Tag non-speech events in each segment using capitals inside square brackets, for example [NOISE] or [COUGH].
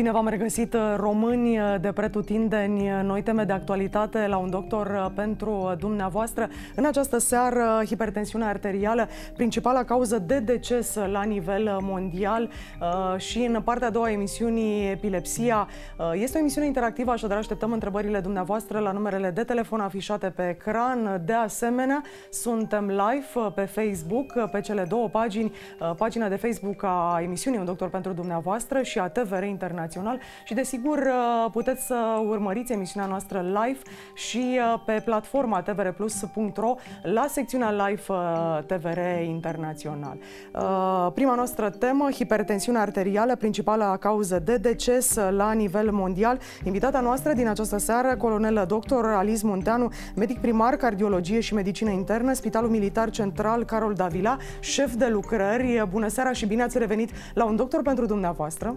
Bine v-am regăsit uh, români uh, de pretutindeni, uh, noi teme de actualitate la un doctor pentru dumneavoastră. În această seară, hipertensiunea arterială, principala cauză de deces la nivel mondial și în partea a doua a emisiunii Epilepsia. Este o emisiune interactivă, așadar așteptăm întrebările dumneavoastră la numerele de telefon afișate pe ecran. De asemenea, suntem live pe Facebook, pe cele două pagini, pagina de Facebook a emisiunii Un Doctor pentru dumneavoastră și a TVR Internațional Educațional și desigur uh, puteți să urmăriți emisiunea noastră live și uh, pe platforma tvrplus.ro la secțiunea live uh, TVR Internațional. Prima noastră temă, hipertensiune arterială, principala cauză de deces la nivel mondial. Invitata noastră din această seară, colonelă doctor Aliz Munteanu, medic primar, cardiologie și medicină internă, Spitalul Militar Central Carol Davila, șef de lucrări. Bună seara și bine ați revenit la un doctor pentru dumneavoastră.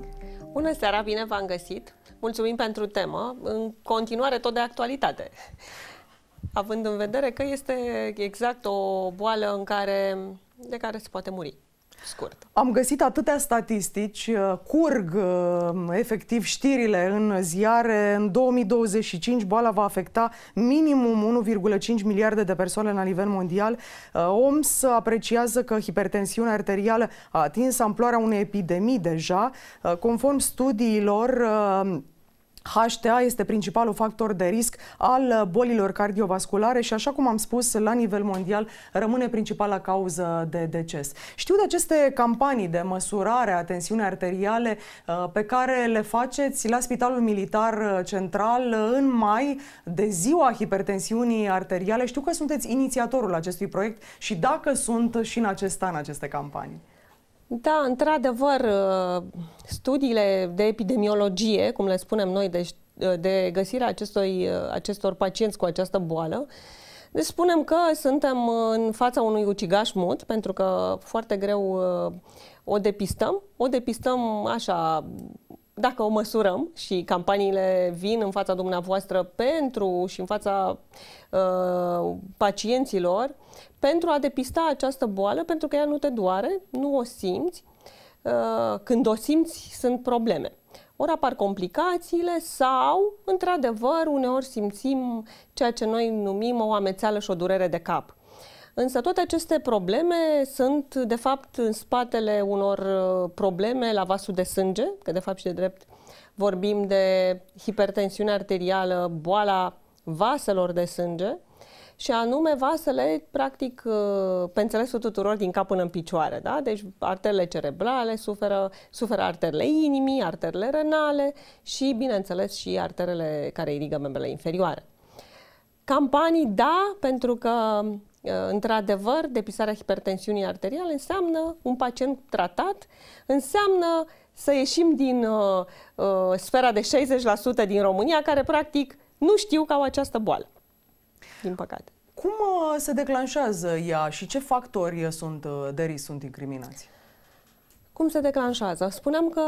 Bună seara, bine v-am găsit! Mulțumim pentru temă, în continuare tot de actualitate, având în vedere că este exact o boală în care, de care se poate muri scurt. Am găsit atâtea statistici, uh, curg uh, efectiv știrile în ziare. În 2025 boala va afecta minimum 1,5 miliarde de persoane la nivel mondial. Uh, OMS apreciază că hipertensiunea arterială a atins amploarea unei epidemii deja. Conform studiilor, HTA este principalul factor de risc al uh, bolilor cardiovasculare și, așa cum am spus, la nivel mondial rămâne principala cauză de deces. Știu de aceste campanii de măsurare a tensiunii arteriale uh, pe care le faceți la Spitalul Militar uh, Central în mai de ziua hipertensiunii arteriale. Știu că sunteți inițiatorul acestui proiect și dacă sunt și în acest an aceste campanii. Da, într-adevăr, uh, studiile de epidemiologie, cum le spunem noi, de, uh, de găsirea acestor, uh, acestor pacienți cu această boală, deci spunem că suntem în fața unui ucigaș mut, pentru că foarte greu o depistăm. O depistăm așa, dacă o măsurăm și campaniile vin în fața dumneavoastră pentru și în fața uh, pacienților, pentru a depista această boală, pentru că ea nu te doare, nu o simți. Uh, când o simți, sunt probleme. Ori apar complicațiile sau, într-adevăr, uneori simțim ceea ce noi numim o amețeală și o durere de cap. Însă toate aceste probleme sunt, de fapt, în spatele unor uh, probleme la vasul de sânge, că, de fapt, și de drept vorbim de hipertensiune arterială, boala vaselor de sânge, și anume vasele, practic, uh, pe înțelesul tuturor, din cap până în picioare. Da? Deci arterele cerebrale suferă, suferă arterele inimii, arterele renale și, bineînțeles, și arterele care irigă membrele inferioare. Campanii, da, pentru că uh, într-adevăr, depistarea hipertensiunii arteriale înseamnă un pacient tratat, înseamnă să ieșim din uh, uh, sfera de 60% din România, care practic nu știu că au această boală din păcate. Cum uh, se declanșează ea și ce factori uh, sunt uh, de risc sunt incriminați? Cum se declanșează? Spuneam că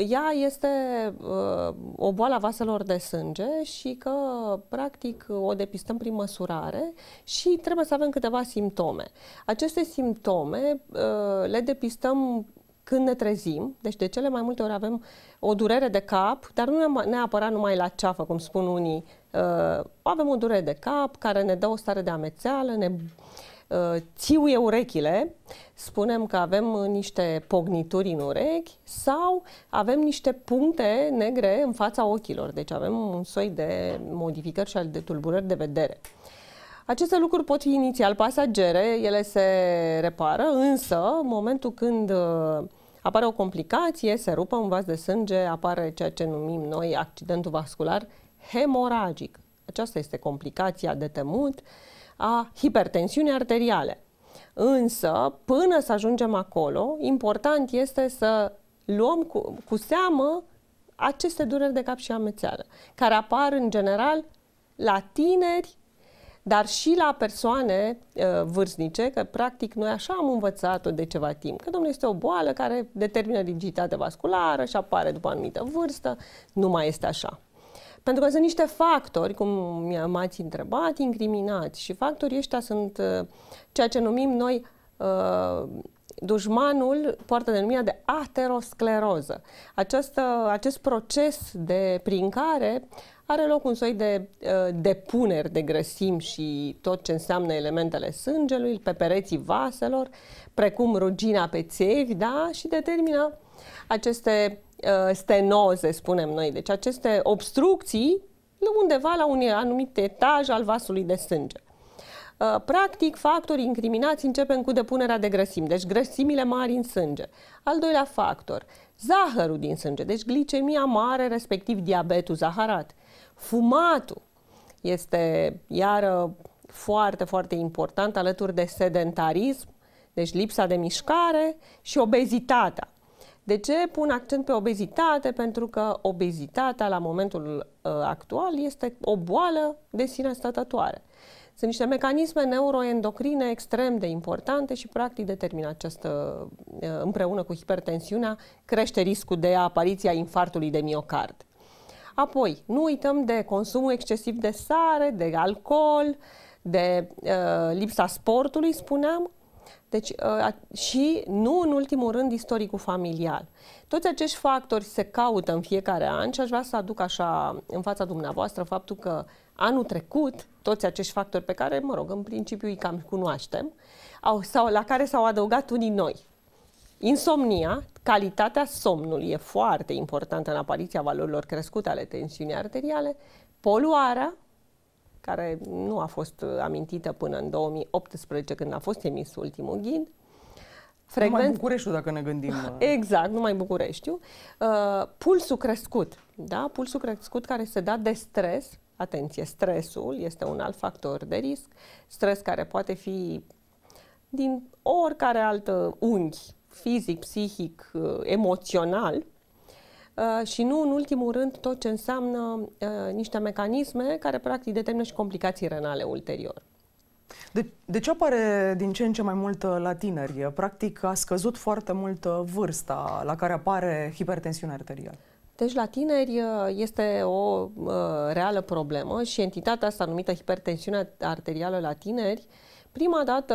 ea este uh, o boală a vaselor de sânge și că, practic, o depistăm prin măsurare și trebuie să avem câteva simptome. Aceste simptome uh, le depistăm când ne trezim, deci de cele mai multe ori avem o durere de cap, dar nu neapărat numai la ceafă, cum spun unii, uh, avem o durere de cap care ne dă o stare de amețeală, ne uh, țiuie urechile, spunem că avem niște pognituri în urechi sau avem niște puncte negre în fața ochilor, deci avem un soi de modificări și de tulburări de vedere. Aceste lucruri pot fi inițial pasagere, ele se repară, însă în momentul când uh, apare o complicație, se rupă un vas de sânge, apare ceea ce numim noi accidentul vascular hemoragic. Aceasta este complicația de temut a hipertensiunii arteriale. Însă, până să ajungem acolo, important este să luăm cu, cu seamă aceste dureri de cap și amețeală, care apar în general la tineri dar și la persoane uh, vârstnice, că practic noi așa am învățat-o de ceva timp, că domnule este o boală care determină rigiditate vasculară și apare după anumită vârstă, nu mai este așa. Pentru că sunt niște factori, cum m-ați întrebat, incriminați și factorii ăștia sunt uh, ceea ce numim noi uh, dușmanul poartă denumirea de ateroscleroză. Această, acest proces de, prin care are loc un soi de uh, depuneri de grăsimi și tot ce înseamnă elementele sângelui pe pereții vaselor, precum rugina pe țevi, da, și determină aceste uh, stenoze, spunem noi, deci aceste obstrucții undeva la un anumit etaj al vasului de sânge. Uh, practic, factorii incriminați începem cu depunerea de grăsimi, deci grăsimile mari în sânge. Al doilea factor, zahărul din sânge, deci glicemia mare, respectiv diabetul zaharat. Fumatul este iară foarte, foarte important alături de sedentarism, deci lipsa de mișcare și obezitatea. De ce pun accent pe obezitate? Pentru că obezitatea la momentul uh, actual este o boală de sine stătătoare. Sunt niște mecanisme neuroendocrine extrem de importante și practic determină această, uh, uh, împreună cu hipertensiunea, crește riscul de apariția infarctului de miocard. Apoi, nu uităm de consumul excesiv de sare, de alcool, de uh, lipsa sportului, spuneam, deci, uh, și nu în ultimul rând istoricul familial. Toți acești factori se caută în fiecare an și aș vrea să aduc așa în fața dumneavoastră faptul că anul trecut, toți acești factori pe care, mă rog, în principiu îi cam cunoaștem, au, sau la care s-au adăugat unii noi. Insomnia, calitatea somnului e foarte importantă în apariția valorilor crescute ale tensiunii arteriale, poluarea, care nu a fost uh, amintită până în 2018 când a fost emis ultimul ghid, Frecvent... Numai Bucureștiul, dacă ne gândim. Uh. [LAUGHS] Exact, numai Bucureștiu. Uh, pulsul crescut, da? Pulsul crescut care se da de stres. Atenție, stresul este un alt factor de risc. Stres care poate fi din oricare altă unghi fizic, psihic, uh, emoțional uh, și nu în ultimul rând tot ce înseamnă uh, niște mecanisme care practic determină și complicații renale ulterior. De, de ce apare din ce în ce mai mult la tineri? Practic a scăzut foarte mult vârsta la care apare hipertensiunea arterială. Deci la tineri este o reală problemă și entitatea asta numită hipertensiunea arterială la tineri uh, Prima dată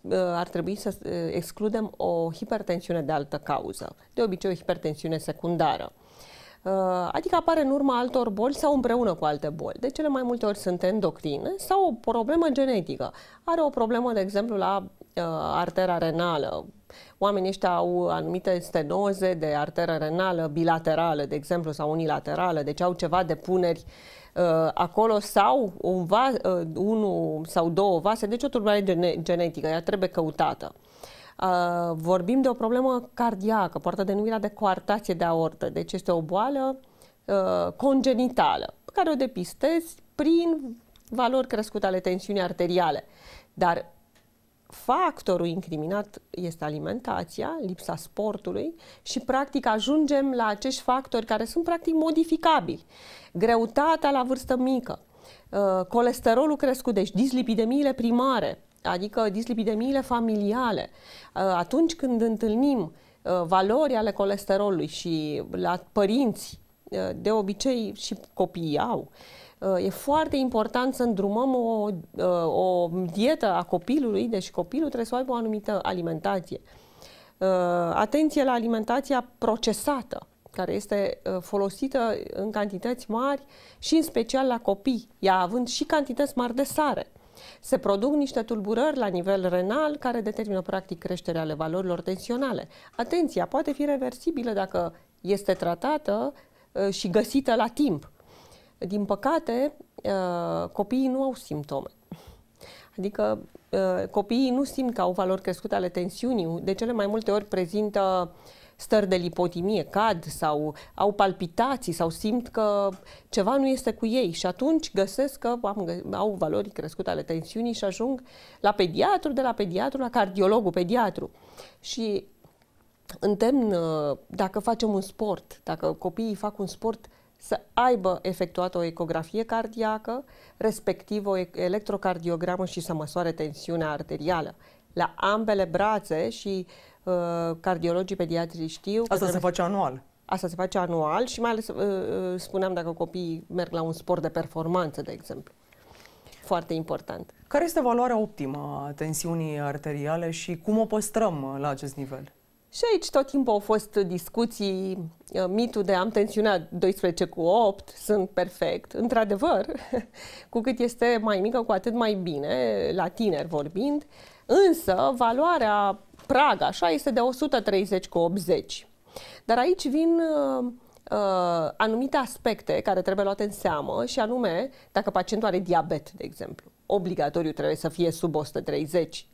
uh, ar trebui să uh, excludem o hipertensiune de altă cauză, de obicei o hipertensiune secundară. Uh, adică apare în urma altor boli sau împreună cu alte boli. De cele mai multe ori sunt endocrine sau o problemă genetică. Are o problemă, de exemplu, la artera renală, oamenii ăștia au anumite stenoze de arteră renală bilaterală, de exemplu, sau unilaterală, deci au ceva de puneri uh, Uh, acolo sau un vas, uh, unul sau două vase, deci o tulburare gene genetică, ea trebuie căutată. Uh, vorbim de o problemă cardiacă, poartă denumirea de coartație de aortă, deci este o boală uh, congenitală, pe care o depistezi prin valori crescute ale tensiunii arteriale. Dar factorul incriminat este alimentația, lipsa sportului și practic ajungem la acești factori care sunt practic modificabili. Greutatea la vârstă mică, uh, colesterolul crescut, deci dislipidemiile primare, adică dislipidemiile familiale. Uh, atunci când întâlnim uh, valori ale colesterolului și la părinți, de obicei și copiii au, uh, e foarte important să îndrumăm o, uh, o dietă a copilului, deci copilul trebuie să aibă o anumită alimentație. Uh, atenție la alimentația procesată, care este uh, folosită în cantități mari și în special la copii, ea având și cantități mari de sare. Se produc niște tulburări la nivel renal care determină practic creșterea ale valorilor tensionale. Atenția poate fi reversibilă dacă este tratată și găsită la timp. Din păcate, uh, copiii nu au simptome. Adică uh, copiii nu simt că au valori crescute ale tensiunii. De cele mai multe ori prezintă stări de lipotimie, cad sau au palpitații sau simt că ceva nu este cu ei și atunci găsesc că am, au valori crescute ale tensiunii și ajung la pediatru, de la pediatru la cardiologul pediatru. Și îndemn, uh, dacă facem un sport, dacă copiii fac un sport să aibă efectuată o ecografie cardiacă, respectiv o electrocardiogramă și să măsoare tensiunea arterială. La ambele brațe și uh, cardiologii pediatri știu... Asta se face anual. Asta se face anual și mai ales uh, uh, spuneam dacă copiii merg la un sport de performanță, de exemplu. Foarte important. Care este valoarea optimă a tensiunii arteriale și cum o păstrăm la acest nivel? Și aici tot timpul au fost discuții, uh, mitul de am tensiunea 12 cu 8, sunt perfect. Într-adevăr, [LAUGHS] cu cât este mai mică, cu atât mai bine, la tineri vorbind, însă valoarea praga, așa este de 130 cu 80. Dar aici vin uh, uh, anumite aspecte care trebuie luate în seamă și anume dacă pacientul are diabet, de exemplu. Obligatoriu trebuie să fie sub 130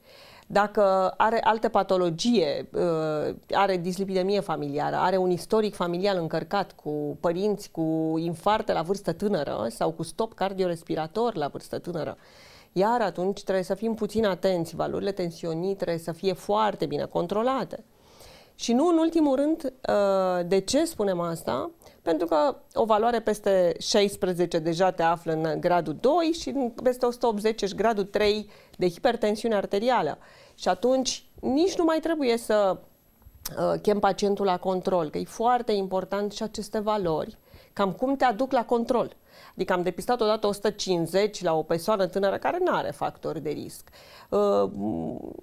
dacă are alte patologie, uh, are dislipidemie familiară, are un istoric familial încărcat cu părinți cu infarte la vârstă tânără sau cu stop cardiorespirator la vârstă tânără, iar atunci trebuie să fim puțin atenți. Valorile tensionii trebuie să fie foarte bine controlate. Și nu în ultimul rând, uh, de ce spunem asta? Pentru că o valoare peste 16 deja te află în gradul 2 și peste 180 gradul 3 de hipertensiune arterială. Și atunci nici nu mai trebuie să uh, chem pacientul la control, că e foarte important și aceste valori, cam cum te aduc la control. Adică am depistat odată 150 la o persoană tânără care nu are factori de risc. Uh,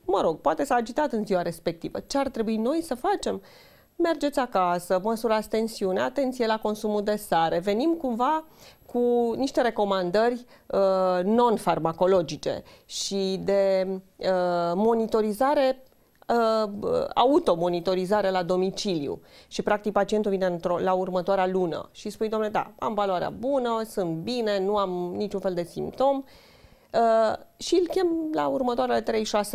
mă rog, poate s-a agitat în ziua respectivă. Ce ar trebui noi să facem? mergeți acasă, măsurați tensiune, atenție la consumul de sare. Venim cumva cu niște recomandări uh, non-farmacologice și de uh, monitorizare uh, automonitorizare la domiciliu și practic pacientul vine la următoarea lună și spui, domnule, da, am valoarea bună, sunt bine, nu am niciun fel de simptom, uh, Uh, și îl chem la următoarele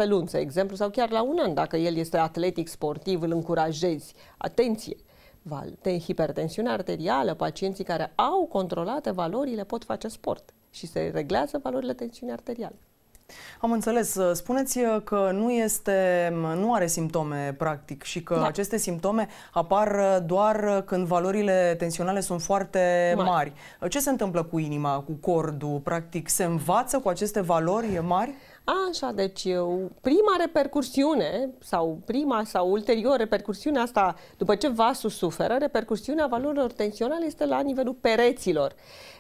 3-6 luni, de exemplu, sau chiar la un an, dacă el este atletic, sportiv, îl încurajezi. Atenție! hipertensiune arterială, pacienții care au controlate valorile pot face sport și se reglează valorile tensiunii arteriale. Am înțeles. Spuneți că nu, este, nu are simptome, practic, și că da. aceste simptome apar doar când valorile tensionale sunt foarte mari. mari. Ce se întâmplă cu inima, cu cordul? Practic, se învață cu aceste valori mari? Așa, deci prima repercursiune sau prima sau ulterior repercursiune asta, după ce vasul suferă, repercursiunea valorilor tensionale este la nivelul pereților.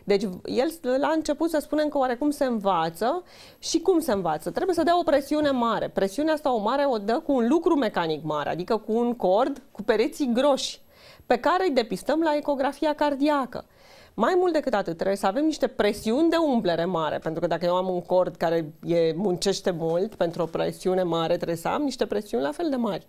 Deci el la început să spunem că oarecum se învață și cum se învață. Trebuie să dea o presiune mare. Presiunea asta o mare o dă cu un lucru mecanic mare, adică cu un cord cu pereții groși pe care îi depistăm la ecografia cardiacă. Mai mult decât atât, trebuie să avem niște presiuni de umplere mare, pentru că dacă eu am un cord care e, muncește mult pentru o presiune mare, trebuie să am niște presiuni la fel de mari.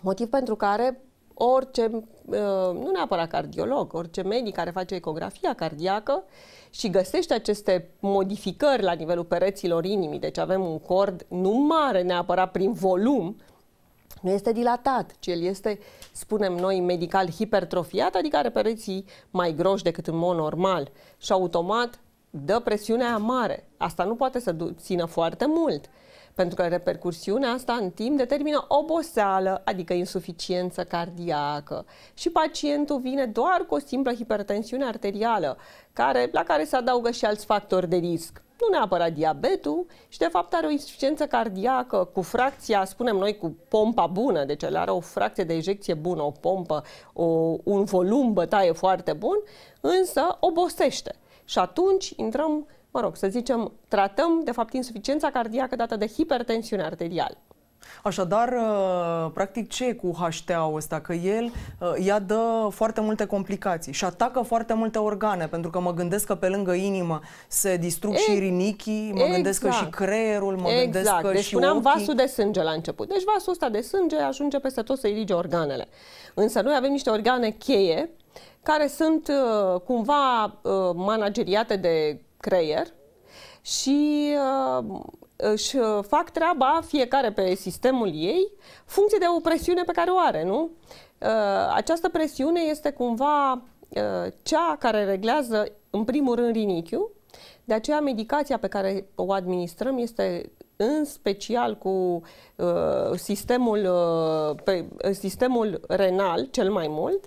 Motiv pentru care orice, uh, nu neapărat cardiolog, orice medic care face ecografia cardiacă și găsește aceste modificări la nivelul pereților inimii, deci avem un cord nu mare neapărat prin volum, nu este dilatat, ci el este, spunem noi, medical hipertrofiat, adică are pereții mai groși decât în mod normal și automat dă presiunea mare. Asta nu poate să țină foarte mult. Pentru că repercursiunea asta în timp determină oboseală, adică insuficiență cardiacă. Și pacientul vine doar cu o simplă hipertensiune arterială, care, la care se adaugă și alți factori de risc. Nu neapărat diabetul și, de fapt, are o insuficiență cardiacă cu fracția, spunem noi, cu pompa bună, deci el are o fracție de ejecție bună, o pompă, o, un volum bătaie foarte bun, însă obosește. Și atunci intrăm mă rog, să zicem, tratăm, de fapt, insuficiența cardiacă dată de hipertensiune arterială. Așadar, uh, practic, ce e cu HTA-ul ăsta? Că el, ia uh, dă foarte multe complicații și atacă foarte multe organe, pentru că mă gândesc că pe lângă inimă se distrug e, și rinichii, mă exact. gândesc că și exact. creierul, mă exact. gândesc că exact. deci, și spuneam ochii. vasul de sânge la început. Deci vasul ăsta de sânge ajunge peste tot să irige organele. Însă noi avem niște organe cheie care sunt uh, cumva manageriate de creier și uh, își fac treaba fiecare pe sistemul ei, funcție de o presiune pe care o are, nu? Uh, această presiune este cumva uh, cea care reglează, în primul rând, rinichiul, de aceea medicația pe care o administrăm este în special cu uh, sistemul, uh, pe, uh, sistemul renal cel mai mult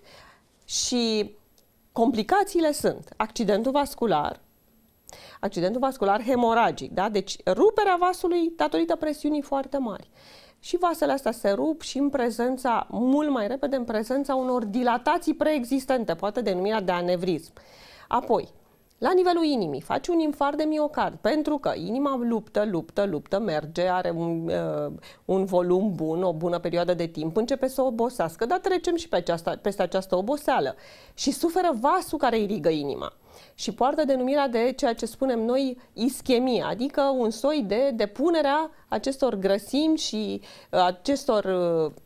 și complicațiile sunt accidentul vascular, accidentul vascular hemoragic, da? deci ruperea vasului datorită presiunii foarte mari. Și vasele astea se rup și în prezența, mult mai repede, în prezența unor dilatații preexistente, poate denumirea de anevrism. Apoi, la nivelul inimii, faci un infarct de miocard, pentru că inima luptă, luptă, luptă, merge, are un, uh, un volum bun, o bună perioadă de timp, începe să obosească, dar trecem și pe aceasta, peste această oboseală și suferă vasul care irigă inima și poartă denumirea de ceea ce spunem noi ischemie, adică un soi de depunerea acestor grăsimi și uh, acestor,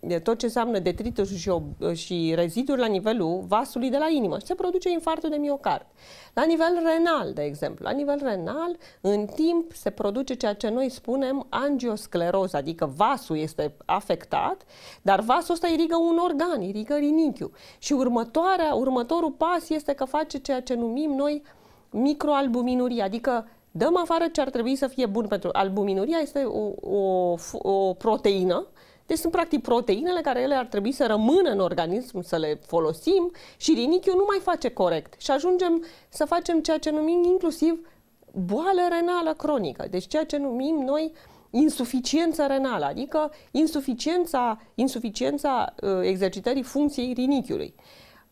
uh, tot ce înseamnă detritus și, uh, și reziduri la nivelul vasului de la inimă și se produce infartul de miocard. La nivel renal, de exemplu, la nivel renal, în timp se produce ceea ce noi spunem angioscleroză, adică vasul este afectat, dar vasul ăsta irigă un organ, irigă rinichiu. Și următoarea, următorul pas este că face ceea ce numim noi microalbuminuria, adică dăm afară ce ar trebui să fie bun pentru albuminuria, este o, o, o proteină, deci sunt practic proteinele care ele ar trebui să rămână în organism, să le folosim și rinichiul nu mai face corect și ajungem să facem ceea ce numim inclusiv boală renală cronică, deci ceea ce numim noi insuficiență renală, adică insuficiența, insuficiența uh, exercitării funcției rinichiului.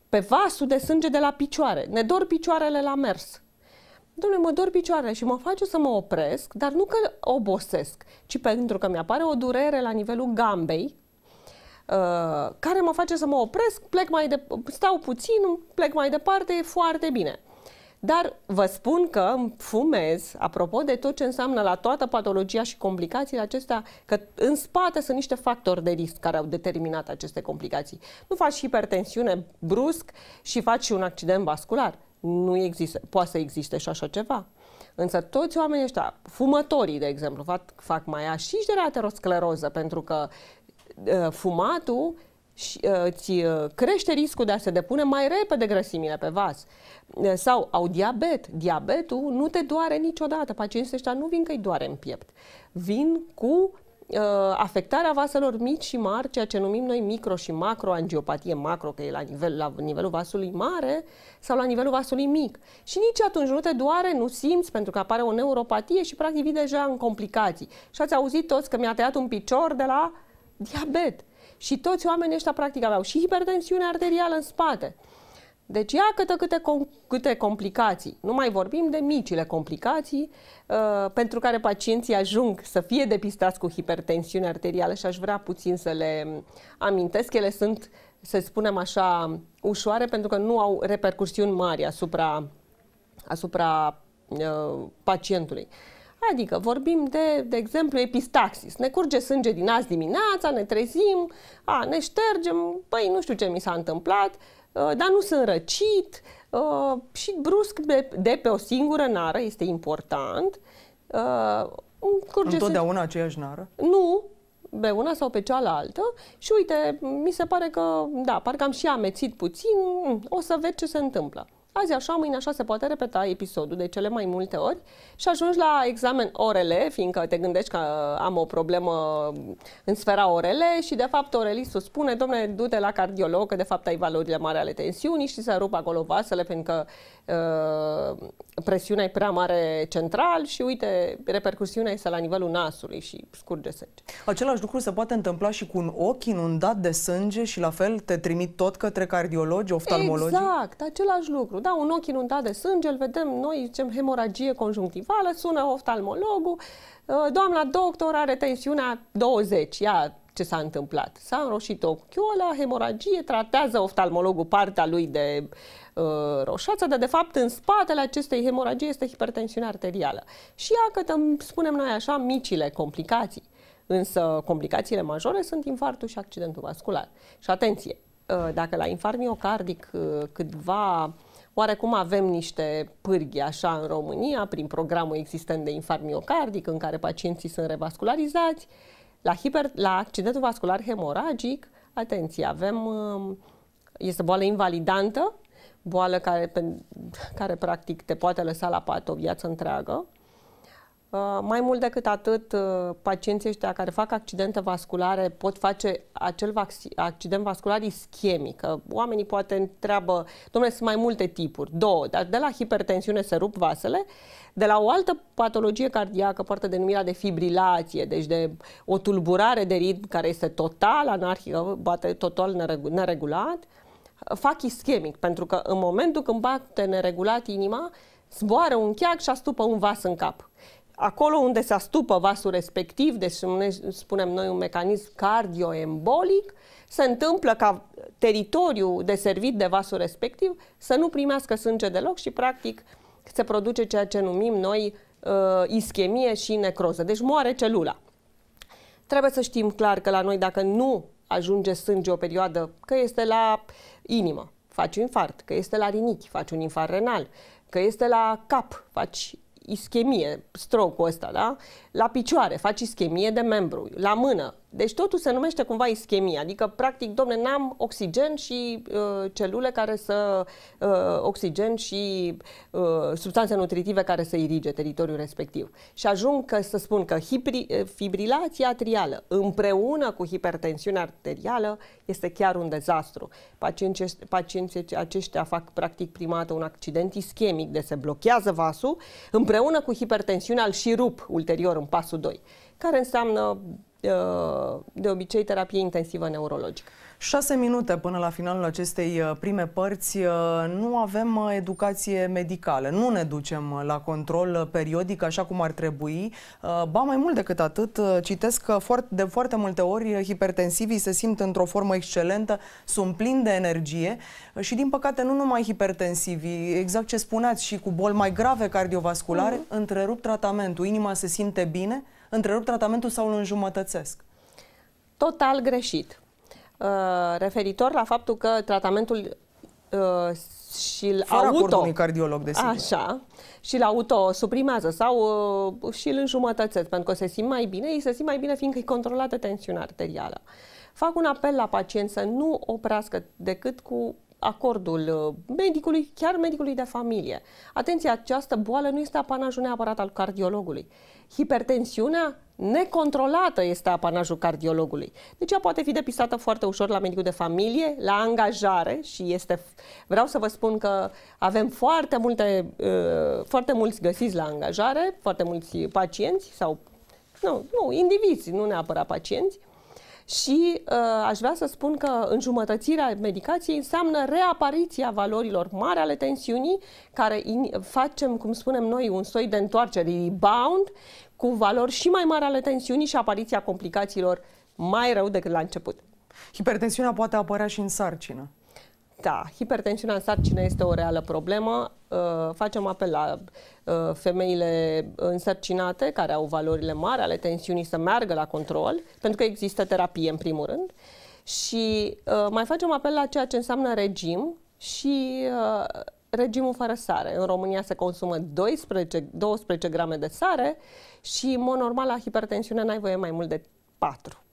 Pe vasul de sânge de la picioare, ne dor picioarele la mers, Domnule, mă dor picioarele și mă face să mă opresc, dar nu că obosesc, ci pentru că mi-apare o durere la nivelul gambei, uh, care mă face să mă opresc, plec mai de, stau puțin, plec mai departe, e foarte bine. Dar vă spun că fumez, apropo de tot ce înseamnă la toată patologia și complicațiile acestea, că în spate sunt niște factori de risc care au determinat aceste complicații. Nu faci hipertensiune brusc și faci și un accident vascular. Nu există. Poate să existe și așa ceva. Însă toți oamenii ăștia, fumătorii, de exemplu, fac, fac mai și de la ateroscleroză, pentru că uh, fumatul și, uh, ă, ți uh, ă, crește riscul de a se depune mai repede grăsimile pe vas. Uh, sau au diabet. Diabetul nu te doare niciodată. Pacienții ăștia nu vin că îi doare în piept. Vin cu Uh, afectarea vaselor mici și mari, ceea ce numim noi micro și macro, angiopatie macro, că e la, nivel, la nivelul vasului mare sau la nivelul vasului mic. Și nici atunci nu te doare, nu simți, pentru că apare o neuropatie și practic vii deja în complicații. Și ați auzit toți că mi-a tăiat un picior de la diabet. Și toți oamenii ăștia practic aveau și hipertensiune arterială în spate. Deci ia câte, câte, câte complicații. Nu mai vorbim de micile complicații uh, pentru care pacienții ajung să fie depistați cu hipertensiune arterială și aș vrea puțin să le amintesc. Ele sunt, să spunem așa, ușoare pentru că nu au repercursiuni mari asupra, asupra uh, pacientului. Adică vorbim de, de exemplu, epistaxis. Ne curge sânge din azi dimineața, ne trezim, a, ne ștergem, păi nu știu ce mi s-a întâmplat, Uh, dar nu sunt răcit uh, și brusc de, de pe o singură nară, este important. Uh, curge Întotdeauna să... aceeași nară? Nu, pe una sau pe cealaltă și uite, mi se pare că, da, parcă am și amețit puțin, mm, o să vezi ce se întâmplă azi așa, mâine așa, se poate repeta episodul de cele mai multe ori și ajungi la examen orele, fiindcă te gândești că uh, am o problemă în sfera orele și de fapt orelistul spune, domnule, du-te la cardiolog, că de fapt ai valorile mari ale tensiunii și se rup acolo vasele, pentru că presiunea e prea mare central și, uite, repercursiunea este la nivelul nasului și scurge sânge. Același lucru se poate întâmpla și cu un ochi inundat de sânge și, la fel, te trimit tot către cardiologi, oftalmologi? Exact, același lucru. Da, un ochi inundat de sânge, îl vedem noi, zicem, hemoragie conjunctivală, sună oftalmologul, ă, doamna doctor are tensiunea 20, ia ce s-a întâmplat. S-a înroșit ochiul ăla, hemoragie, tratează oftalmologul partea lui de uh, Uh, roșață, dar de fapt în spatele acestei hemoragii este hipertensiune arterială. Și ea că spunem noi așa, micile complicații. Însă complicațiile majore sunt infartul și accidentul vascular. Și atenție, uh, dacă la infart miocardic uh, câtva Oarecum avem niște pârghi așa în România, prin programul existent de infarct miocardic, în care pacienții sunt revascularizați. La, hiper, la accidentul vascular hemoragic, atenție, avem, este boală invalidantă, boală care, pe, care practic te poate lăsa la pat o viață întreagă. Uh, mai mult decât atât, uh, pacienții ăștia care fac accidente vasculare pot face acel vac- accident vascular ischemic. oamenii poate întreabă, domnule, sunt mai multe tipuri, două, dar de la hipertensiune se rup vasele, de la o altă patologie cardiacă, poartă denumirea de fibrilație, deci de o tulburare de ritm care este total anarhică, poate total neregulat, fac ischemic, pentru că în momentul când bate neregulat inima, zboară un cheac și astupă un vas în cap. Acolo unde se astupă vasul respectiv, deci spunem noi un mecanism cardioembolic, se întâmplă ca teritoriul de servit de vasul respectiv să nu primească sânge deloc și practic se produce ceea ce numim noi uh, ischemie și necroză. Deci moare celula. Trebuie să știm clar că la noi dacă nu ajunge sânge o perioadă, că este la inimă, faci un infart, că este la rinichi, faci un infart renal, că este la cap, faci ischemie, strocul ăsta, da? La picioare faci ischemie de membru, la mână. Deci totul se numește cumva ischemie, adică practic, domne, n-am oxigen și uh, celule care să, uh, oxigen și uh, substanțe nutritive care să irige teritoriul respectiv. Și ajung că să spun că hipri, uh, fibrilația atrială împreună cu hipertensiunea arterială este chiar un dezastru. Pacienții, pacienții aceștia fac practic primată un accident ischemic, de se blochează vasul, împreună împreună cu hipertensiunea îl și rup ulterior în pasul 2, care înseamnă uh, de obicei terapie intensivă neurologică. Șase minute până la finalul acestei uh, prime părți uh, nu avem uh, educație medicală. Nu ne ducem la control periodic așa cum ar trebui. Ba mai mult decât atât, citesc că de foarte multe ori hipertensivii se simt într-o formă excelentă, sunt plini de energie și din păcate nu numai hipertensivii, exact ce spuneați și cu boli mai grave cardiovasculare, mm-hmm. întrerup tratamentul, inima se simte bine, întrerup tratamentul sau îl înjumătățesc. Total greșit Uh, referitor la faptul că tratamentul uh, și-l auto... unui cardiolog, desigur. Așa. Și-l auto-suprimează sau uh, și-l înjumătățesc, pentru că se simt mai bine. Ei se simt mai bine fiindcă e controlată tensiunea arterială. Fac un apel la pacient să nu oprească decât cu acordul uh, medicului, chiar medicului de familie. Atenție, această boală nu este apanajul neapărat al cardiologului. Hipertensiunea necontrolată este apanajul cardiologului. Deci ea poate fi depistată foarte ușor la medicul de familie, la angajare și este... Vreau să vă spun că avem foarte multe, uh, foarte mulți găsiți la angajare, foarte mulți pacienți sau... Nu, nu, indivizi, nu neapărat pacienți, și uh, aș vrea să spun că înjumătățirea medicației înseamnă reapariția valorilor mari ale tensiunii, care facem, cum spunem noi, un soi de întoarcere, rebound, cu valori și mai mari ale tensiunii și apariția complicațiilor mai rău decât la început. Hipertensiunea poate apărea și în sarcină. Da, hipertensiunea în sarcină este o reală problemă. Uh, facem apel la uh, femeile însărcinate care au valorile mari ale tensiunii să meargă la control, pentru că există terapie în primul rând. Și uh, mai facem apel la ceea ce înseamnă regim și regimul fără sare. În România se consumă 12, 12 grame de sare și, în mod normal, la hipertensiune n-ai voie mai mult de 4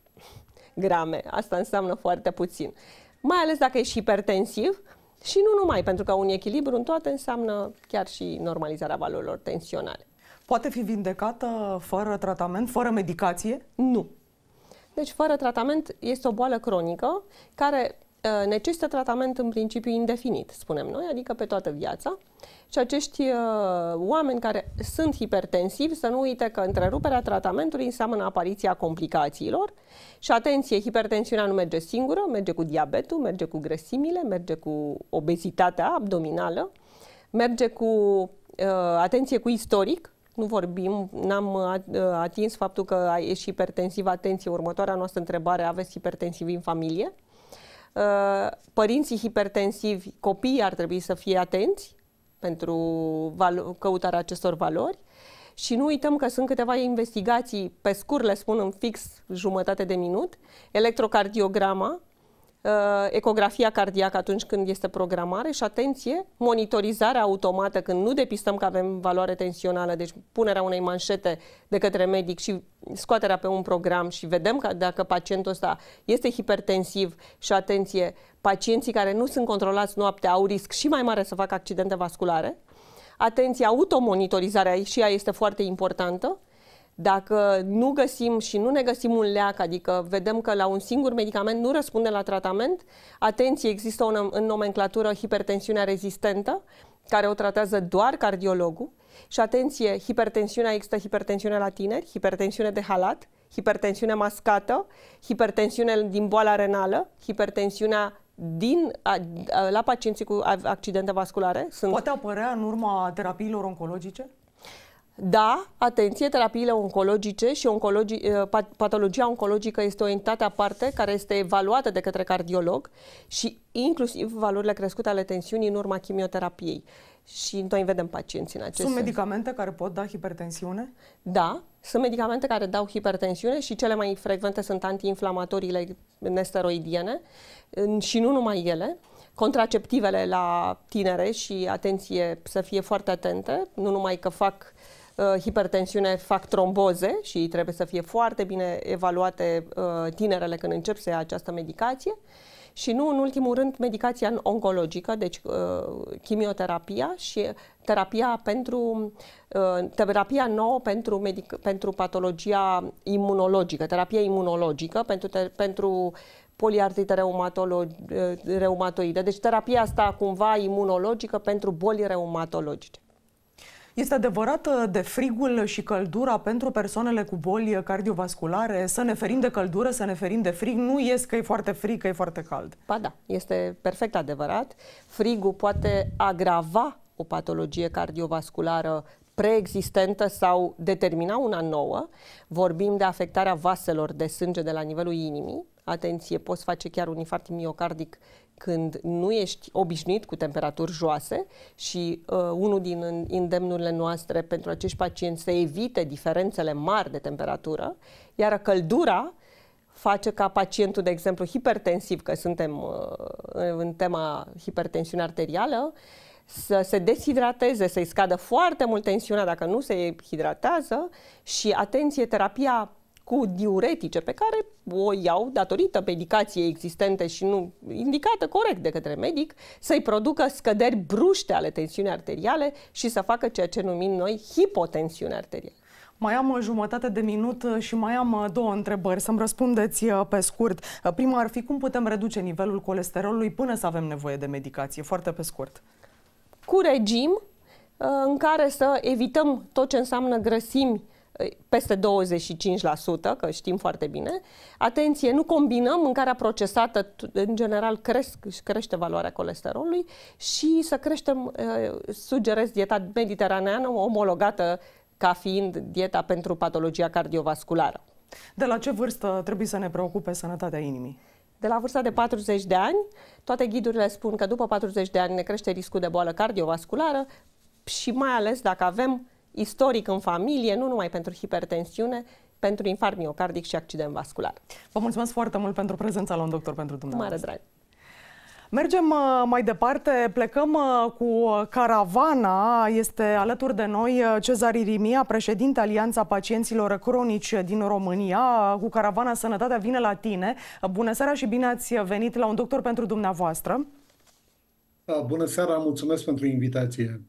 grame. Asta înseamnă foarte puțin. Uh, mai ales dacă ești hipertensiv și nu numai, pentru că un echilibru în toate înseamnă chiar și normalizarea valorilor tensionale. Poate fi vindecată fără tratament, fără medicație? Nu. Deci, fără tratament, este o boală cronică care uh, necesită tratament în principiu indefinit, spunem noi, adică pe toată viața și acești uh, oameni care sunt hipertensivi să nu uite că întreruperea tratamentului înseamnă apariția complicațiilor și atenție, hipertensiunea nu merge singură, merge cu diabetul, merge cu grăsimile, merge cu obezitatea abdominală, merge cu uh, atenție cu istoric, nu vorbim, n-am uh, atins faptul că ești hipertensiv, atenție, următoarea noastră întrebare, aveți hipertensiv în familie? Uh, părinții hipertensivi, copiii ar trebui să fie atenți pentru căutarea acestor valori. Și nu uităm că sunt câteva investigații, pe scurt le spun în fix jumătate de minut, electrocardiograma, Uh, ecografia cardiacă atunci când este programare și, atenție, monitorizarea automată când nu depistăm că avem valoare tensională, deci punerea unei manșete de către medic și scoaterea pe un program și vedem că dacă pacientul ăsta este hipertensiv și, atenție, pacienții care nu sunt controlați noaptea au risc și mai mare să facă accidente vasculare. Atenție, automonitorizarea și ea este foarte importantă dacă nu găsim și nu ne găsim un leac, adică vedem că la un singur medicament nu răspunde la tratament, atenție, există o, în nomenclatură hipertensiunea rezistentă, care o tratează doar cardiologul. Și atenție, hipertensiunea, există hipertensiune la tineri, hipertensiune de halat, hipertensiune mascată, hipertensiune din boala renală, hipertensiunea din, a, a, la pacienții cu accidente vasculare. Sunt... Poate apărea în urma terapiilor oncologice? Da, atenție, terapiile oncologice și oncologi, eh, patologia oncologică este o entitate aparte care este evaluată de către cardiolog și inclusiv valorile crescute ale tensiunii în urma chimioterapiei. Și noi vedem pacienții în acest Sunt sens. medicamente care pot da hipertensiune? Da, sunt medicamente care dau hipertensiune și cele mai frecvente sunt antiinflamatoriile nesteroidiene și nu numai ele contraceptivele la tinere și atenție să fie foarte atente, nu numai că fac Uh, hipertensiune fac tromboze și trebuie să fie foarte bine evaluate uh, tinerele când încep să ia această medicație. Și nu în ultimul rând medicația oncologică, deci uh, chimioterapia și terapia pentru uh, terapia nouă pentru, medic- pentru patologia imunologică, terapia imunologică pentru, te- pentru poliartrite reumatolo- uh, reumatoide. Deci terapia asta cumva imunologică pentru boli reumatologice. Este adevărat uh, de frigul și căldura pentru persoanele cu boli cardiovasculare? Să ne ferim de căldură, să ne ferim de frig? Nu ies că e foarte frig, că e foarte cald. Ba da, este perfect adevărat. Frigul poate agrava o patologie cardiovasculară preexistentă sau determina una nouă. Vorbim de afectarea vaselor de sânge de la nivelul inimii. Atenție, poți face chiar un infarct miocardic când nu ești obișnuit cu temperaturi joase și uh, unul din îndemnurile noastre pentru acești pacienți să evite diferențele mari de temperatură, iar căldura face ca pacientul, de exemplu, hipertensiv, că suntem uh, în tema hipertensiune arterială, să se deshidrateze, să-i scadă foarte mult tensiunea dacă nu se hidratează și, atenție, terapia cu diuretice pe care o iau datorită medicației existente și nu indicată corect de către medic, să-i producă scăderi bruște ale tensiunii arteriale și să facă ceea ce numim noi hipotensiune arterială. Mai am o uh, jumătate de minut uh, și mai am uh, două întrebări. Să-mi răspundeți pe scurt. Prima ar fi cum putem reduce nivelul colesterolului până să avem nevoie de medicație, foarte pe scurt. Cu regim în care să evităm tot ce înseamnă grăsimi peste 25%, că știm foarte bine. Atenție, nu combinăm mâncarea procesată, în general cresc, crește valoarea colesterolului și să creștem, sugerez dieta mediteraneană omologată ca fiind dieta pentru patologia cardiovasculară. De la ce vârstă trebuie să ne preocupe sănătatea inimii? De la vârsta de 40 de ani, toate ghidurile spun că după 40 de ani ne crește riscul de boală cardiovasculară și mai ales dacă avem istoric în familie, nu numai pentru hipertensiune, pentru infarct miocardic și accident vascular. Vă mulțumesc foarte mult pentru prezența la un doctor pentru dumneavoastră. Mare drag! Mergem uh, mai departe, plecăm uh, cu caravana. Este alături de noi uh, Cezar Irimia, președinte Alianța Pacienților Cronici din România. Cu caravana Sănătatea vine la tine. Bună seara și bine ați venit la un doctor pentru dumneavoastră. Da, bună seara, mulțumesc pentru invitație.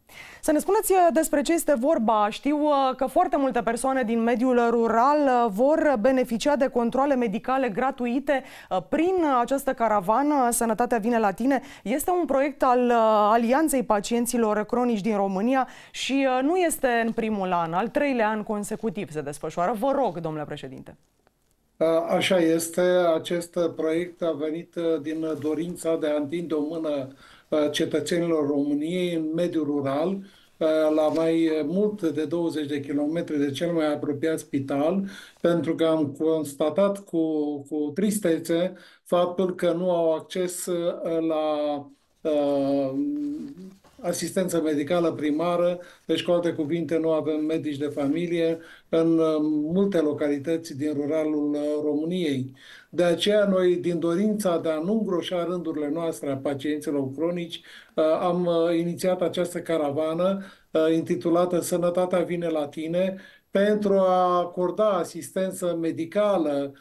Să ne spuneți uh, despre ce este vorba. Știu uh, că foarte multe persoane din mediul rural uh, vor beneficia de controle medicale gratuite prin această caravană Sănătatea vine la tine. Este un proiect al Alianței Pacienților Cronici din România și nu este în primul an, al treilea an consecutiv se desfășoară. Vă rog, domnule președinte. Da, așa este. Acest proiect a venit din dorința de a întinde o mână cetățenilor României în mediul rural, la mai mult de 20 de kilometri de cel mai apropiat spital, pentru că am constatat cu, cu tristețe faptul că nu au acces la uh, asistență medicală primară, deci cu alte cuvinte nu avem medici de familie în uh, multe localități din ruralul uh, României. De aceea noi, din dorința de a nu îngroșa rândurile noastre a pacienților cronici, uh, am inițiat această caravană intitulată Sănătatea vine la tine pentru a acorda asistență medicală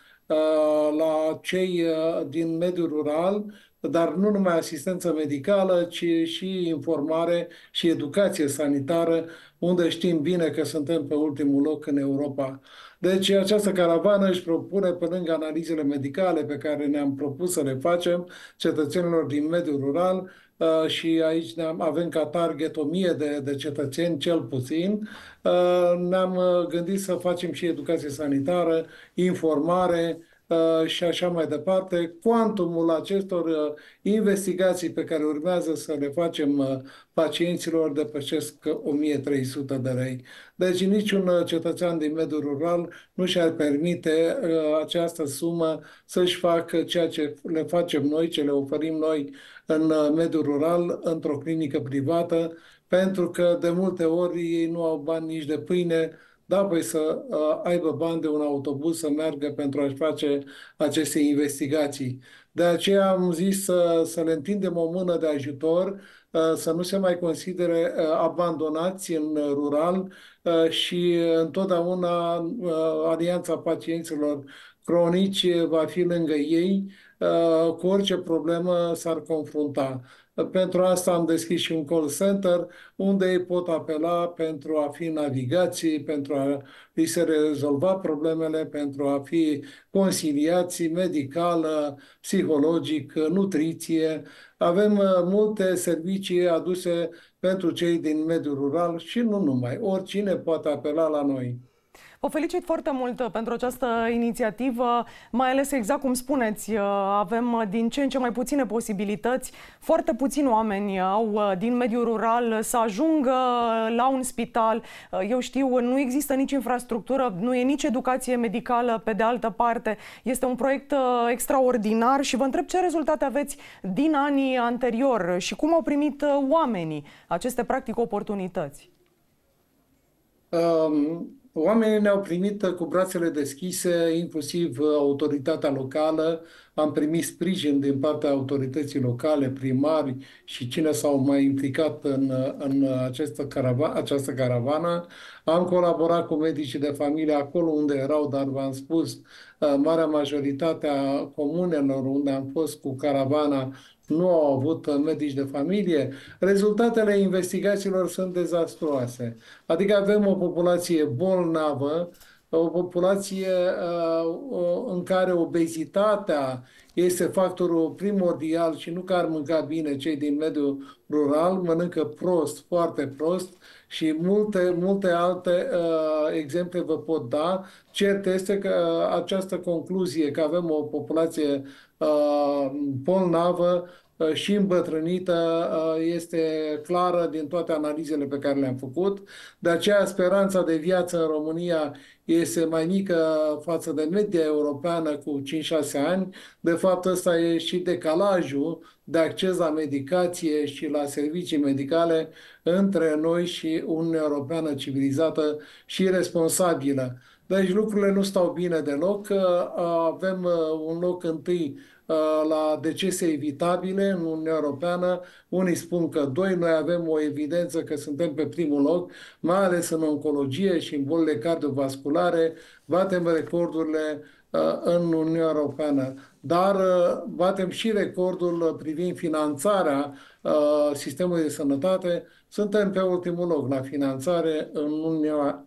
la cei din mediul rural dar nu numai asistență medicală, ci și informare și educație sanitară, unde știm bine că suntem pe ultimul loc în Europa. Deci această caravană își propune, pe lângă analizele medicale pe care ne-am propus să le facem cetățenilor din mediul rural, uh, și aici ne-am, avem ca target o mie de, de cetățeni, cel puțin, uh, ne-am uh, gândit să facem și educație sanitară, informare, Uh, și așa mai departe. Quantumul acestor uh, investigații pe care urmează să le facem uh, pacienților depășesc 1300 de lei. Deci niciun cetățean din mediul rural nu și-ar permite această sumă să-și facă ceea ce le facem noi, ce le oferim noi în mediul rural, într-o clinică privată, pentru că de multe ori ei nu au bani nici de pâine, da, păi să uh, aibă bani de un autobuz să meargă pentru a-și face aceste investigații. De aceea am zis să, să le întindem o mână de ajutor, uh, să nu se mai considere uh, abandonați în rural și întotdeauna Alianța Pacienților Cronici va fi lângă ei, cu orice problemă s-ar confrunta. Pentru asta am deschis și un call center unde ei pot apela pentru a fi navigații, pentru a li se rezolva problemele, pentru a fi consiliații medicală, psihologic, nutriție. Avem uh, multe servicii aduse pentru cei din mediul rural și nu numai. Oricine poate apela la noi. Vă felicit foarte mult uh, pentru această inițiativă, mai ales exact cum spuneți, uh, avem uh, din ce în ce mai puține posibilități, foarte puțini oameni au din mediul rural să ajungă la un spital. Eu știu, nu există nici infrastructură, nu e nici educație medicală pe de altă parte. Este un proiect extraordinar și vă întreb ce rezultate aveți din anii anterior și cum au primit oamenii aceste practic oportunități. Um Oamenii ne-au primit cu brațele deschise, inclusiv uh, autoritatea locală. Am primit sprijin din partea autorității locale, primari și cine s-au mai implicat în, uh, în această, carava- această caravană. Am colaborat cu medicii de familie acolo unde erau, dar v-am spus, uh, marea majoritatea comunelor unde am fost cu caravana nu au avut medici de familie. Rezultatele investigațiilor sunt dezastruoase. Adică avem o populație bolnavă, o populație uh, în care obezitatea este factorul primordial și nu că ar mânca bine cei din mediul rural, mănâncă prost, foarte prost și multe, multe alte uh, exemple vă pot da. Cert este că uh, această concluzie că avem o populație Uh, bolnavă uh, și îmbătrânită uh, este clară din toate analizele pe care le-am făcut. De aceea speranța de viață în România este mai mică față de media europeană cu 5-6 ani. De fapt, ăsta e și decalajul de acces la medicație și la servicii medicale între noi și Uniunea Europeană civilizată și responsabilă. Deci lucrurile nu stau bine deloc. Avem un loc întâi la decese evitabile în Uniunea Europeană. Unii spun că doi, noi avem o evidență că suntem pe primul loc, mai ales în oncologie și în bolile cardiovasculare. Batem recordurile în Uniunea Europeană. Dar batem și recordul privind finanțarea sistemului de sănătate suntem pe ultimul loc la finanțare în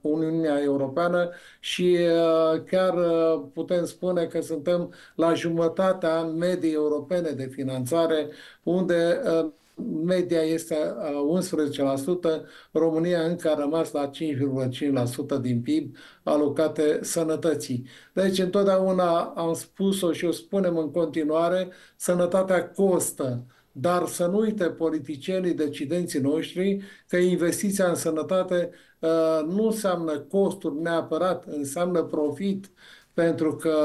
Uniunea, Europeană și uh, chiar uh, putem spune că suntem la jumătatea medii europene de finanțare, unde uh, media este 11%, România încă a rămas la 5,5% din PIB alocate sănătății. Deci întotdeauna am spus-o și o spunem în continuare, sănătatea costă dar să nu uite politicienii, decidenții noștri, că investiția în sănătate uh, nu înseamnă costuri neapărat, înseamnă profit, pentru că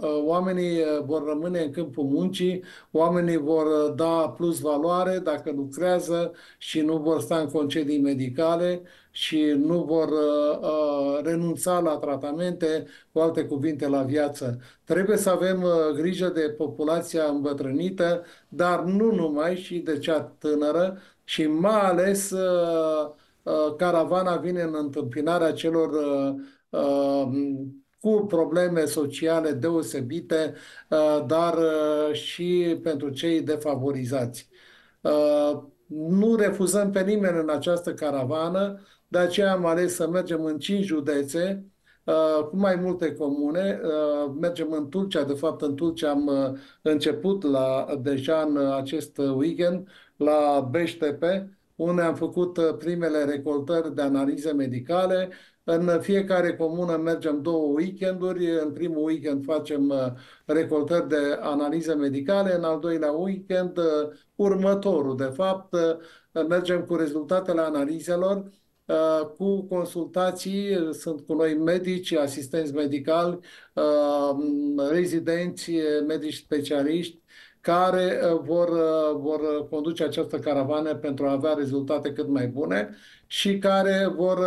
uh, oamenii ă, vor rămâne în câmpul muncii, oamenii vor da plus valoare dacă lucrează și nu vor sta în concedii medicale și nu vor uh, uh, renunța la tratamente, cu alte cuvinte, la viață. Trebuie să avem uh, grijă de populația îmbătrânită, dar nu numai și de cea tânără și mai ales uh, uh, caravana vine în întâmpinarea celor uh, uh, cu probleme sociale deosebite, uh, dar uh, și pentru cei defavorizați. Uh, nu refuzăm pe nimeni în această caravană, de aceea am ales să mergem în cinci județe, Uh, cu mai multe comune. Uh, mergem în Turcia, de fapt în Turcia am uh, început la, deja în acest weekend la Beștepe, unde am făcut uh, primele recoltări de analize medicale. În fiecare comună mergem două weekenduri. În primul weekend facem uh, recoltări de analize medicale, în al doilea weekend, uh, următorul, de fapt, mergem cu rezultatele analizelor Eh, cu consultații, eh, sunt cu noi medici, asistenți medicali, eh, rezidenți, medici specialiști, care vor, vor conduce această caravană pentru a avea rezultate cât mai bune și care vor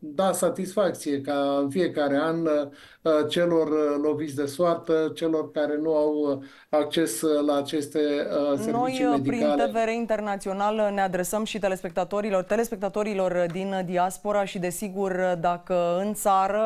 da satisfacție ca în fiecare an Uh, celor uh, loviți de soartă, celor care nu au uh, acces la aceste servicii Noi, medicale. Noi, prin TVR Internațional, ne adresăm și telespectatorilor, telespectatorilor din diaspora și, desigur, dacă în țară,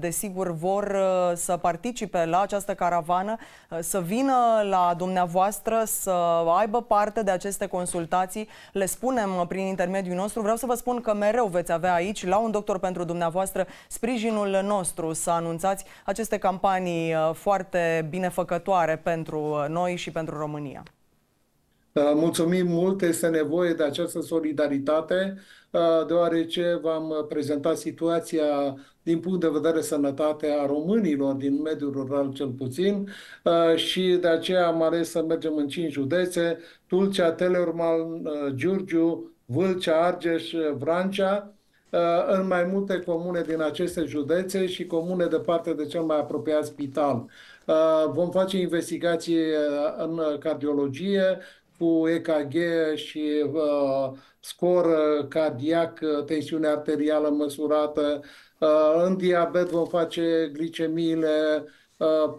desigur, vor să participe la această caravană, să vină la dumneavoastră, să aibă parte de aceste consultații. Le spunem prin intermediul nostru. Vreau să vă spun că mereu veți avea aici, la un doctor pentru dumneavoastră, sprijinul nostru să anunțați aceste campanii uh, foarte binefăcătoare pentru uh, noi și pentru România. Uh, mulțumim mult, este nevoie de această solidaritate, deoarece v-am prezentat situația din punct de vedere sănătate a românilor din mediul rural cel puțin și de aceea am ales să mergem în cinci județe, Tulcea, Teleorman, Giurgiu, Vâlcea, Argeș, Vrancea, Uh, în mai multe comune din aceste județe și comune departe de cel mai apropiat spital. Uh, vom face investigații uh, în cardiologie cu EKG și scor cardiac, tensiune arterială măsurată. În diabet vom face glicemiile Uh,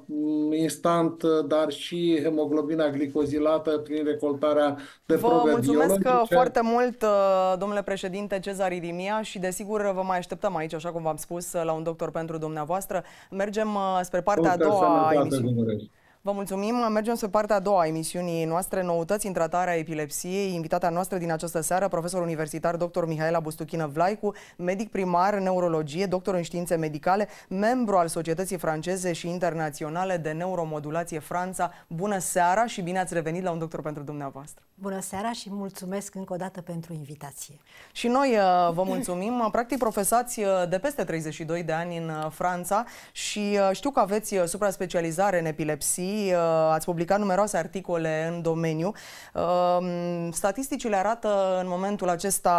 instant, uh, dar și hemoglobina glicozilată prin recoltarea de vă probe mulțumesc foarte mult, uh, domnule președinte Cezar Idimia și desigur vă mai așteptăm aici, așa cum v-am spus, la un doctor pentru dumneavoastră. Mergem spre partea Bun, a doua a emisiunii. Vă mulțumim. Mergem spre partea a doua a emisiunii noastre, noutăți în tratarea epilepsiei. Invitata noastră din această seară, profesor universitar dr. Mihaela Bustuchină Vlaicu, medic primar, neurologie, doctor în științe medicale, membru al Societății franceze și internaționale de neuromodulație Franța. Bună seara și bine ați revenit la un doctor pentru dumneavoastră. Bună seara și mulțumesc încă o dată pentru invitație. Și noi uh, vă mulțumim. [CLEARS THROAT] Practic profesați uh, de peste 32 de ani în uh, Franța și știu că aveți supra specializare în epilepsie Uh, ați publicat numeroase articole în domeniu. Um, statisticile arată în momentul acesta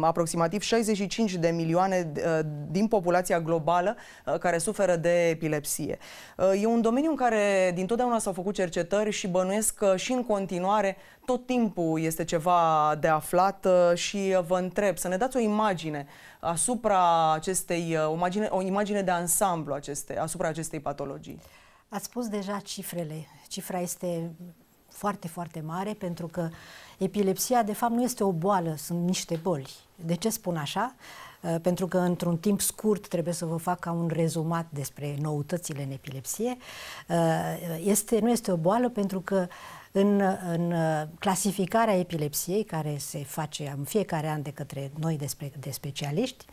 aproximativ 65 de milioane uh, din populația globală uh, care suferă de epilepsie. e un domeniu în care din totdeauna s-au făcut cercetări și bănuiesc că și în continuare tot timpul este ceva de aflat și vă întreb să ne dați o imagine asupra acestei, o imagine, o imagine de ansamblu aceste, asupra acestei patologii. Ați spus deja cifrele. Cifra este foarte, foarte mare pentru că epilepsia, de fapt, nu este o boală, sunt niște boli. De ce spun așa? Uh, pentru că într-un timp scurt trebuie să vă fac ca un rezumat despre noutățile în epilepsie. Uh, este, nu este o boală pentru că în, în uh, clasificarea epilepsiei, care se face în fiecare an de către noi spe, de specialiști,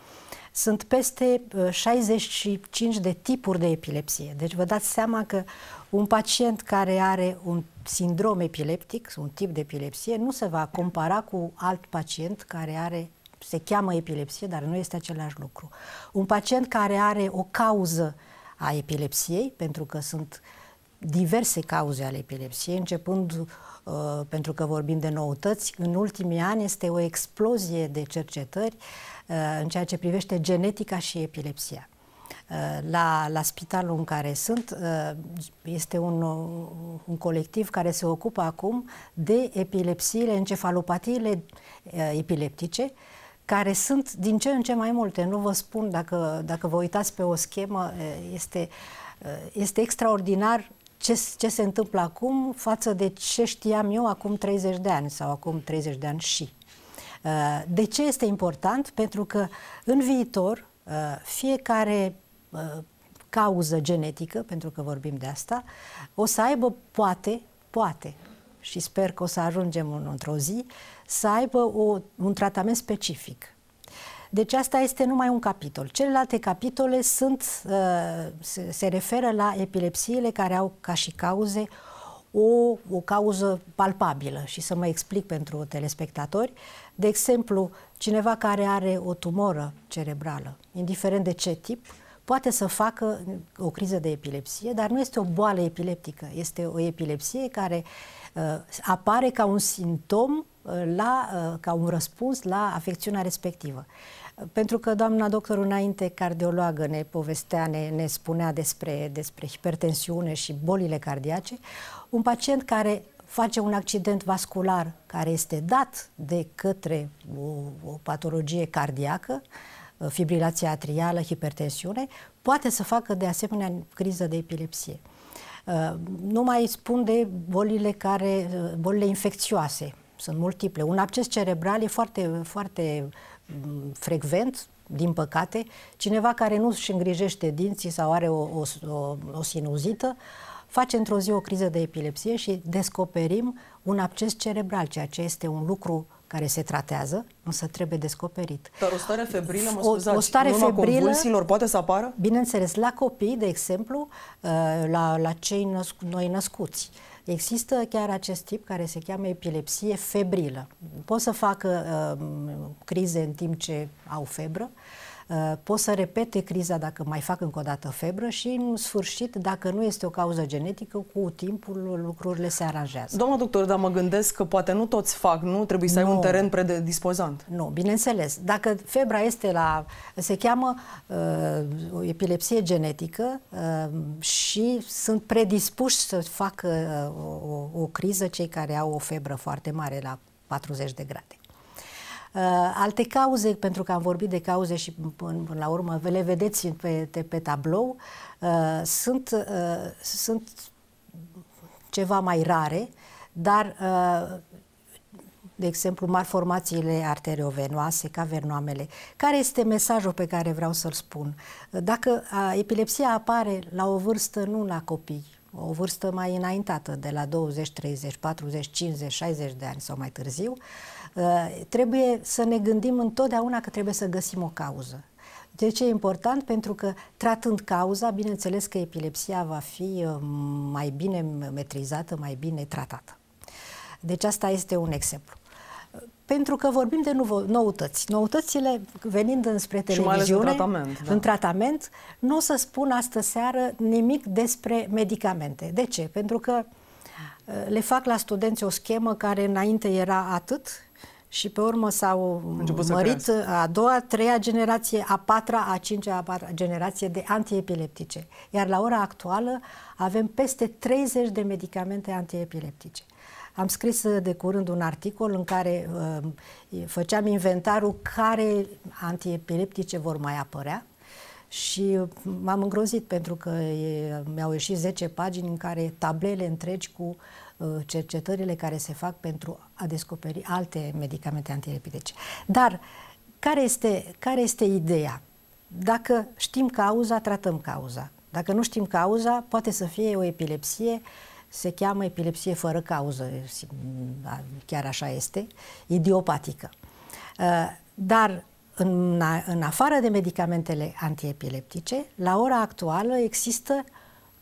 sunt peste 65 uh, de tipuri de epilepsie. Deci vă dați seama că un pacient care are un sindrom epileptic, un tip de epilepsie, nu se va compara cu alt pacient care are se cheamă epilepsie, dar nu este același lucru. Un pacient care are o cauză a epilepsiei, pentru că sunt uh, diverse cauze ale epilepsiei, începând uh, pentru că vorbim de noutăți, în ultimii ani este o explozie de cercetări uh, în ceea ce privește genetica și epilepsia. Uh, la, la spitalul în care sunt uh, este un, uh, un colectiv care se ocupă acum de epilepsiile, encefalopatiile uh, epileptice, care sunt din ce în ce mai multe. Nu vă spun, dacă, dacă vă uitați pe o schemă, este, este extraordinar ce, ce se întâmplă acum față de ce știam eu acum 30 de ani sau acum 30 de ani și. Uh, de ce este important? Pentru că în viitor uh, fiecare uh, cauză genetică, pentru că vorbim de asta, o să aibă poate, poate, și sper că o să ajungem într-o zi, să aibă o, un tratament specific deci asta este numai un capitol. Celelalte capitole sunt, uh, se, se referă la epilepsiile care au ca și cauze o, o cauză palpabilă și să mă explic pentru telespectatori. De exemplu, cineva care are o tumoră cerebrală, indiferent de ce tip, poate să facă o criză de epilepsie, dar nu este o boală epileptică, este o epilepsie care uh, apare ca un simptom uh, la, uh, ca un răspuns la afecțiunea respectivă. Pentru că doamna doctor înainte cardiologă ne povestea, ne, ne spunea despre, despre hipertensiune și bolile cardiace, un pacient care face un accident vascular care este dat de către o, o patologie cardiacă, fibrilație atrială, hipertensiune, poate să facă de asemenea criză de epilepsie. Uh, nu mai spun de bolile, care, uh, bolile infecțioase, sunt multiple. Un acces cerebral e foarte, foarte uh, frecvent, din păcate, cineva care nu își îngrijește dinții sau are o, o, o, o sinuzită, face într-o zi o criză de epilepsie și descoperim un acces cerebral, ceea ce este un lucru care se tratează, însă trebuie descoperit. Dar o stare febrilă, mă scuzați, o, o stare febrilă, convulsilor poate să apară? Bineînțeles, la copii, de exemplu, uh, la, la cei născu, noi născuți, uh, Există chiar acest tip care se cheamă epilepsie febrilă. Pot să facă uh, crize în timp ce au febră, uh, Uh, pot să repete criza dacă mai fac încă o dată febră și în sfârșit, dacă nu este o cauză genetică, cu timpul lucrurile se aranjează. Doamna doctor, dar mă gândesc că poate nu toți fac, nu? Trebuie să nu. ai un teren predispozant. Nu, bineînțeles. Dacă febra este la... se cheamă uh, o epilepsie genetică uh, și sunt predispuși să facă uh, o, o criză cei care au o febră foarte mare la 40 de grade. Uh, alte cauze, pentru că am vorbit de cauze și până la urmă le vedeți pe, de, pe tablou, uh, sunt, uh, sunt ceva mai rare, dar de exemplu, malformațiile arteriovenoase, cavernoamele. Care este mesajul pe care vreau să-l spun? Dacă a, epilepsia apare la o vârstă, nu la copii, o vârstă mai înaintată, de la 20, 30, 40, 50, 60 de ani sau mai târziu, uh, Eh, trebuie să ne gândim întotdeauna că trebuie să găsim o cauză. De ce e important? Pentru că tratând cauza, bineînțeles că epilepsia va fi eh, mai bine metrizată, mai bine tratată. Deci asta este un exemplu pentru că vorbim de noutăți. Noutățile venind înspre televiziune, în, tratament, da. în tratament, nu o să spun astă seară nimic despre medicamente. De ce? Pentru că eh, le fac la studenți o schemă care înainte era atât și pe urmă s-au mărit a doua, a treia generație, a patra, a cincea, a patra generație de antiepileptice. Iar la ora actuală avem peste 30 de medicamente antiepileptice. Am scris de curând un articol în care uh, făceam inventarul care antiepileptice vor mai apărea și m-am îngrozit pentru că mi-au ieșit 10 pagini în care tablele întregi cu uh, Uh, cercetările care se fac pentru a descoperi alte medicamente antirepitice. Dar care este, care este ideea? Dacă știm cauza, tratăm cauza. Dacă nu știm cauza, poate să fie o epilepsie, se cheamă epilepsie fără cauză, chiar așa este, idiopatică. Uh, dar în, în afară de medicamentele antiepileptice, la ora actuală există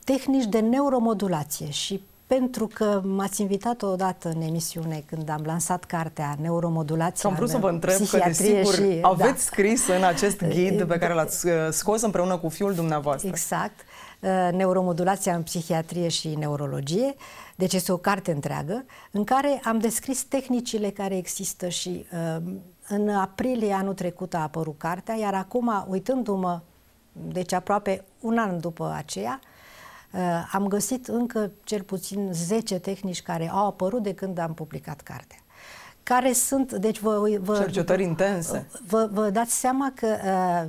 tehnici de neuromodulație și pentru că m-ați invitat odată în emisiune când am lansat cartea Neuromodulație. Am vrut să vă întreb că, desigur, și, aveți da. scris în acest [LAUGHS] ghid pe care da. l-ați uh, scos împreună cu fiul dumneavoastră. Exact. Uh, Neuromodulația în psihiatrie și neurologie. Deci este o carte întreagă în care am descris tehnicile care există și uh, în aprilie anul trecut a apărut cartea, iar acum, uitându-mă, deci aproape un an după aceea, Uh, am găsit încă cel puțin 10 tehnici care au apărut de când am publicat cartea care sunt, deci vă, vă cercetări intense. Vă, vă dați seama că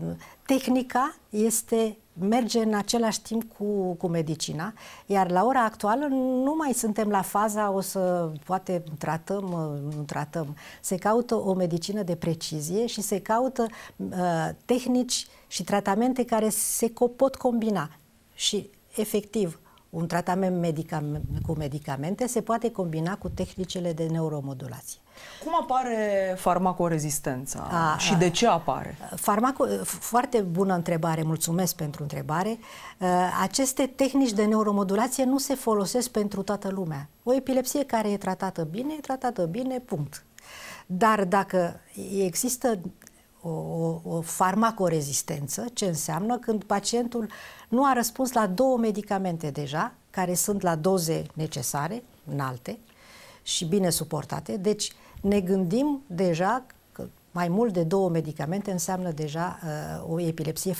uh, tehnica este merge în același timp cu, cu medicina, iar la ora actuală nu mai suntem la faza o să poate tratăm, uh, nu tratăm. Se caută o medicină de precizie și se caută uh, tehnici și tratamente care se pot combina. Și efectiv un tratament medicam cu medicamente se poate combina cu tehnicile de neuromodulație. Cum apare farmacorezistența a, și de ce apare? Farmaco, foarte bună întrebare, mulțumesc pentru întrebare. Uh, aceste tehnici de neuromodulație nu se folosesc pentru toată lumea. O epilepsie care e tratată bine, e tratată bine, punct. Dar dacă există o, o, o farmacorezistență, ce înseamnă când pacientul nu a răspuns la două medicamente deja, care sunt la doze necesare, înalte și bine suportate. Deci ne gândim deja că mai mult de două medicamente înseamnă deja uh, o epilepsie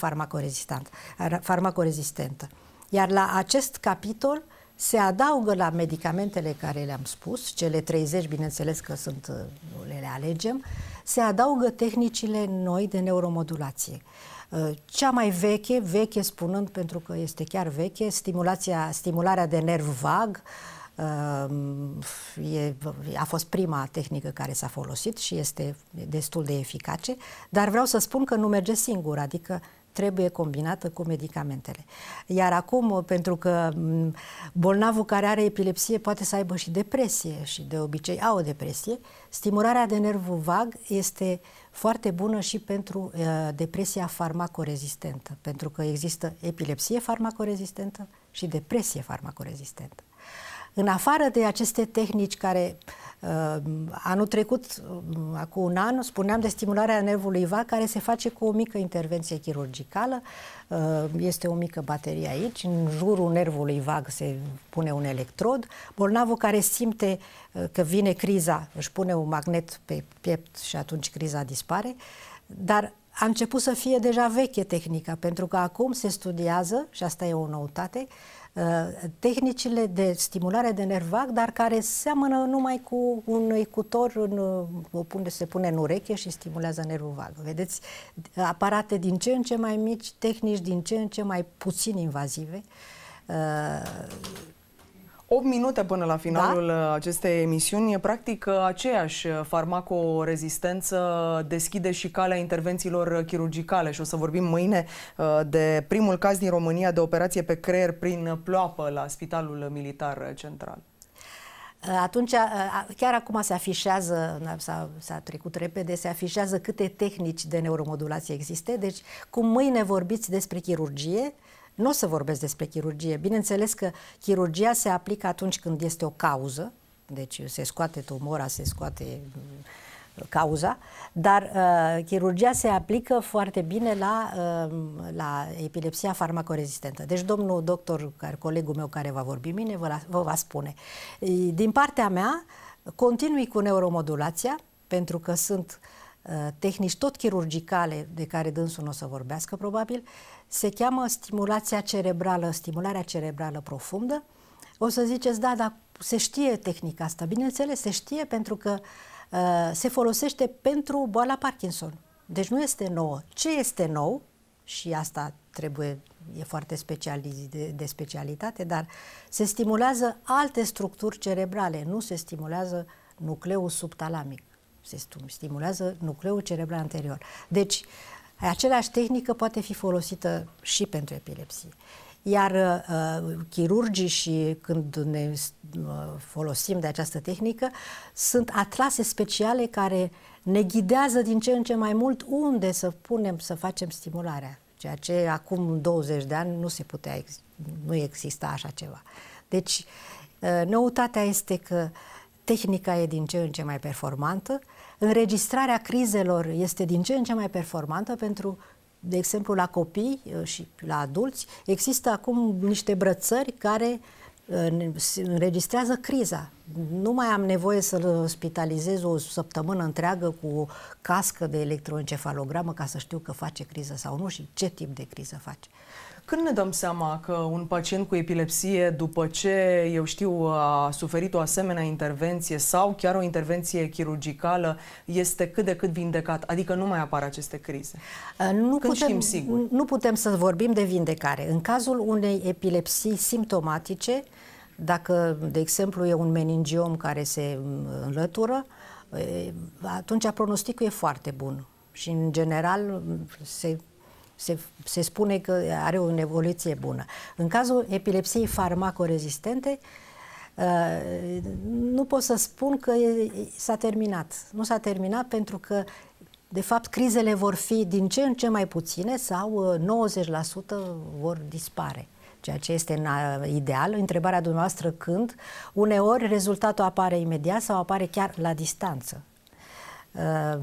farmacorezistentă. Iar la acest capitol uh, se adaugă la medicamentele care le-am spus, cele 30, bineînțeles că sunt, uh, le alegem, se adaugă tehnicile noi de neuromodulație. Uh, cea mai veche, veche spunând pentru că este chiar veche, stimulația, stimularea de nerv vag, uh, e, a fost prima tehnică care s-a folosit și este destul de eficace, dar vreau să spun că nu merge singur, adică trebuie combinată cu medicamentele. Iar acum, pentru că mm, bolnavul care are epilepsie poate să aibă și depresie și de obicei au o depresie, stimularea de nervul vag este foarte bună și pentru uh, depresia farmacorezistentă, pentru că există epilepsie farmacorezistentă și depresie farmacorezistentă. În afară de aceste tehnici care uh, Uh, anul trecut, uh, acum un an, spuneam de stimularea nervului va care se face cu o mică intervenție chirurgicală. Uh, este o mică baterie aici, în jurul nervului vag se pune un electrod. Bolnavul care simte că vine criza își pune un magnet pe piept și atunci criza dispare. Dar a început să fie deja veche tehnica, pentru că acum se studiază, și asta e o noutate, uh, Uh, tehnicile de stimulare de nervac, dar care seamănă numai cu un ecutor, în, uh, o pune, se pune în ureche și stimulează nervul vag. Vedeți, aparate din ce în ce mai mici, tehnici din ce în ce mai puțin invazive, uh, 8 minute până la finalul da? Uh, acestei emisiuni. Practic, uh, aceeași uh, farmacorezistență deschide și calea intervențiilor chirurgicale și o să vorbim mâine de primul caz din România de operație pe creier prin ploapă la Spitalul Militar Central. Atunci, chiar acum se afișează, s-a, trecut repede, se afișează câte tehnici de neuromodulație există. Deci, cum mâine vorbiți despre chirurgie, uh, nu o să vorbesc despre chirurgie. Bineînțeles că chirurgia se aplică atunci când este o cauză, deci se scoate tumora, se scoate uh, cauza, dar uh, chirurgia se aplică foarte bine la, uh, la epilepsia farmacorezistentă. Deci domnul doctor, care, colegul meu care va vorbi mine, vă, la, vă va spune. Din partea mea, continui cu neuromodulația, pentru că sunt uh, tehnici tot chirurgicale de care dânsul nu o să vorbească probabil, uh, se cheamă stimulația cerebrală, stimularea cerebrală profundă. O să ziceți, da, dar se știe tehnica asta. Bineînțeles, se știe pentru că uh, se folosește pentru boala Parkinson. Deci nu este nouă. Ce este nou, și asta trebuie, e foarte specializ, de, de specialitate, dar se stimulează alte structuri cerebrale, nu se stimulează nucleul subtalamic, se stimulează nucleul cerebral anterior. Deci, uh, Aceeași tehnică poate fi folosită și pentru epilepsie. Iar uh, chirurgii și când ne uh, folosim de această tehnică, sunt atlase speciale care ne ghidează din ce în ce mai mult unde să punem, să facem stimularea, ceea ce acum 20 de ani nu se putea, ex- nu exista așa ceva. Deci, uh, noutatea este că tehnica e din ce în ce mai performantă, uh, Înregistrarea crizelor este din ce în ce mai performantă pentru de exemplu, la copii uh, și la adulți, există acum niște brățări care uh, înregistrează criza. Nu mai am nevoie să-l spitalizez o săptămână întreagă cu o cască de electroencefalogramă ca să știu că face criză sau nu și ce tip de criză face. Când ne dăm seama că un pacient cu epilepsie, după ce, eu știu, a suferit o asemenea intervenție sau chiar o intervenție chirurgicală, este cât de cât vindecat? Adică nu mai apar aceste crize. Uh, nu Când putem, știm sigur? Nu putem să vorbim de vindecare. În cazul unei epilepsii simptomatice, dacă, de exemplu, e un meningiom care se mm, înlătură, atunci pronosticul e foarte bun. Și, în general, se se, se spune că are o evoluție bună. În cazul epilepsiei farmacorezistente, Uh, nu pot să spun că s-a terminat. Nu s-a terminat pentru că, de fapt, crizele vor fi din ce în ce mai puține sau 90% uh, vor dispare ceea ce este ideal. Întrebarea dumneavoastră când, uneori rezultatul apare imediat sau apare chiar la distanță. Uh,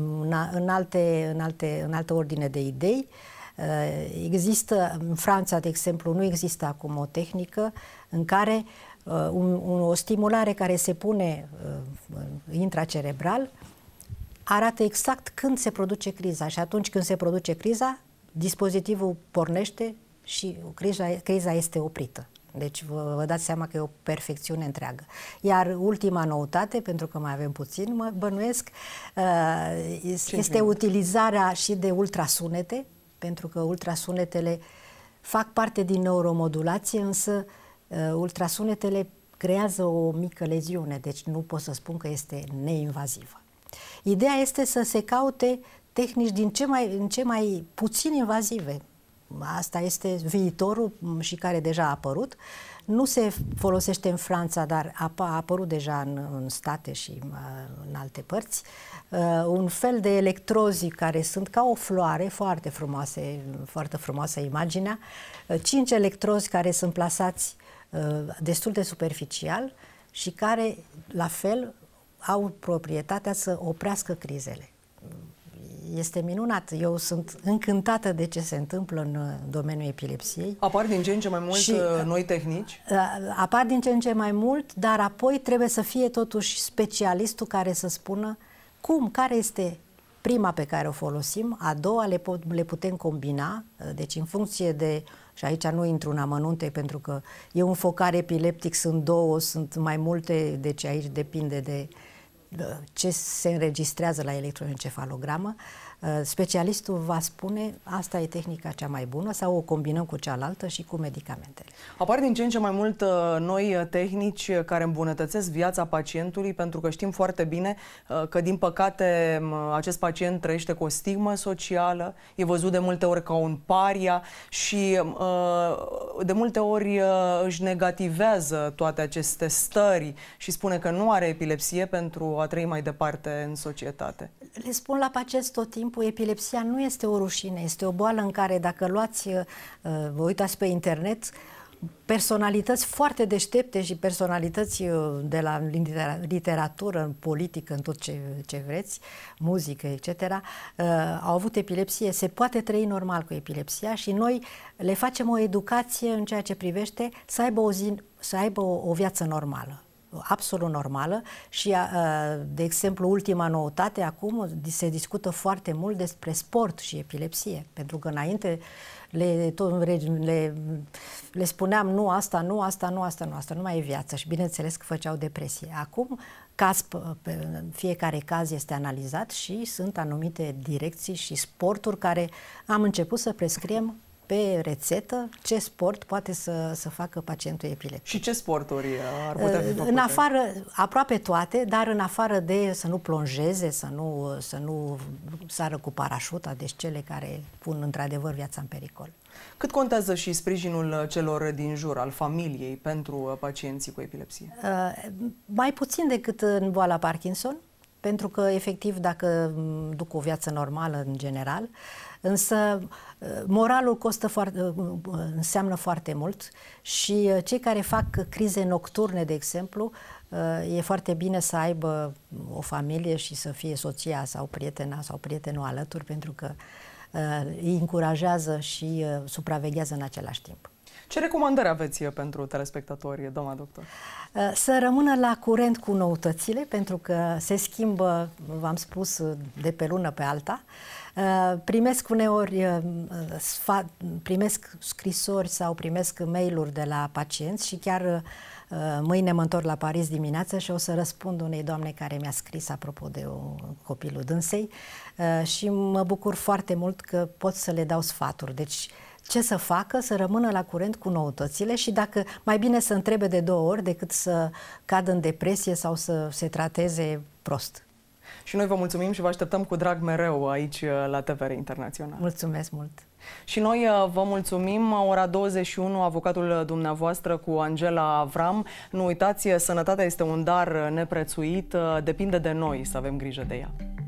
în, alte, în, alte, în altă ordine de idei, uh, Eh, există, în Franța, de exemplu, nu există acum o tehnică în care eh, un, un, o stimulare care se pune eh, intracerebral arată exact când se produce criza și atunci când se produce criza, dispozitivul pornește și criza, criza este oprită. Deci vă, vă dați seama că e o perfecțiune întreagă. Iar ultima noutate, pentru că mai avem puțin, mă bănuiesc, este utilizarea și de ultrasunete, pentru că ultrasunetele fac parte din neuromodulație, însă uh, ultrasunetele creează o mică leziune, deci nu pot să spun că este neinvazivă. Ideea este să se caute tehnici din ce mai, în ce mai puțin invazive. Asta este viitorul mm, și care deja a apărut. Uh, nu se folosește în Franța, dar a, a apărut deja în, în state și în, uh, în alte părți, uh, un fel de electrozii care sunt ca o floare, foarte frumoase, foarte frumoasă imaginea, uh, cinci electrozi care sunt plasați uh, destul de superficial și care, la fel, au proprietatea să oprească crizele este minunat. Eu sunt încântată de ce se întâmplă în uh, domeniul epilepsiei. Apar din ce în ce mai mult și, uh, uh, noi tehnici? Apar din ce în ce mai mult, dar apoi trebuie să fie totuși specialistul care să spună cum, care este prima pe care o folosim, a doua le, pot, le putem combina, deci în funcție de, și aici nu intru în amănunte pentru că e un focar epileptic, sunt două, sunt mai multe, deci aici depinde de uh, ce se înregistrează la electroencefalogramă, Uh, specialistul va spune asta e tehnica cea mai bună sau o combinăm cu cealaltă și cu medicamentele. Apar din ce în ce mai mult uh, noi uh, tehnici care îmbunătățesc viața pacientului pentru că știm foarte bine că din păcate acest pacient trăiește cu o stigmă socială, e văzut de multe ori ca un paria și de multe ori își negativează toate aceste stări și spune că nu are epilepsie pentru a trăi mai departe în societate. Le spun la pacient tot timpul timpul epilepsia nu este o rușine, este o boală în care dacă luați, uh, vă uitați pe internet, personalități foarte deștepte și personalități uh, de la literatură, în politică, în tot ce, ce vreți, muzică, etc., uh, au avut epilepsie. Se poate trăi normal cu epilepsia și noi le facem o educație în ceea ce privește să aibă o, zi, să aibă o, o viață normală absolut normală și, uh, de exemplu, ultima noutate, acum se discută foarte mult despre sport și epilepsie, pentru că înainte le, tot, le, le spuneam nu asta, nu asta, nu asta, nu asta, nu mai e viață și bineînțeles că făceau depresie. Acum caz, uh, fiecare caz este analizat și sunt anumite direcții și sporturi care am început să prescriem pe rețetă ce sport poate să, să facă pacientul epileptic. Și ce sporturi uh, ar putea fi făcute? În afară, aproape toate, dar în afară de să nu plonjeze, să nu, să nu sară cu parașuta, deci cele care pun într-adevăr viața în pericol. Cât contează și sprijinul celor din jur, al familiei, pentru uh, pacienții cu epilepsie? Uh, mai puțin decât în boala Parkinson, pentru că, efectiv, dacă mm, duc o viață normală, în general, uh, Însă uh, moralul costă foarte, uh, uh, înseamnă foarte mult și cei care fac crize nocturne, de exemplu, e foarte bine să aibă o familie și să fie soția sau prietena sau prietenul alături pentru că îi încurajează și supraveghează în același timp. Ce recomandări aveți uh, pentru telespectatori, uh, doamna doctor? Uh, să rămână la curent cu noutățile, pentru că se schimbă, v-am spus, de pe lună pe alta. Primesc uneori primesc scrisori sau primesc mail-uri de la pacienți și chiar mâine mă întorc la Paris dimineață și o să răspund unei doamne care mi-a scris apropo de copilul dânsei și mă bucur foarte mult că pot să le dau sfaturi. Deci ce să facă, să rămână la curent cu noutățile și dacă mai bine să întrebe de două ori decât să cadă în depresie sau să se trateze prost. Și noi vă mulțumim și vă așteptăm cu drag mereu aici uh, la TVR Internațional. Mulțumesc mult! Și noi uh, vă mulțumim. Ora 21, avocatul dumneavoastră cu Angela Avram. Nu uitați, uh, sănătatea este un dar neprețuit. Depinde de noi să avem grijă de ea.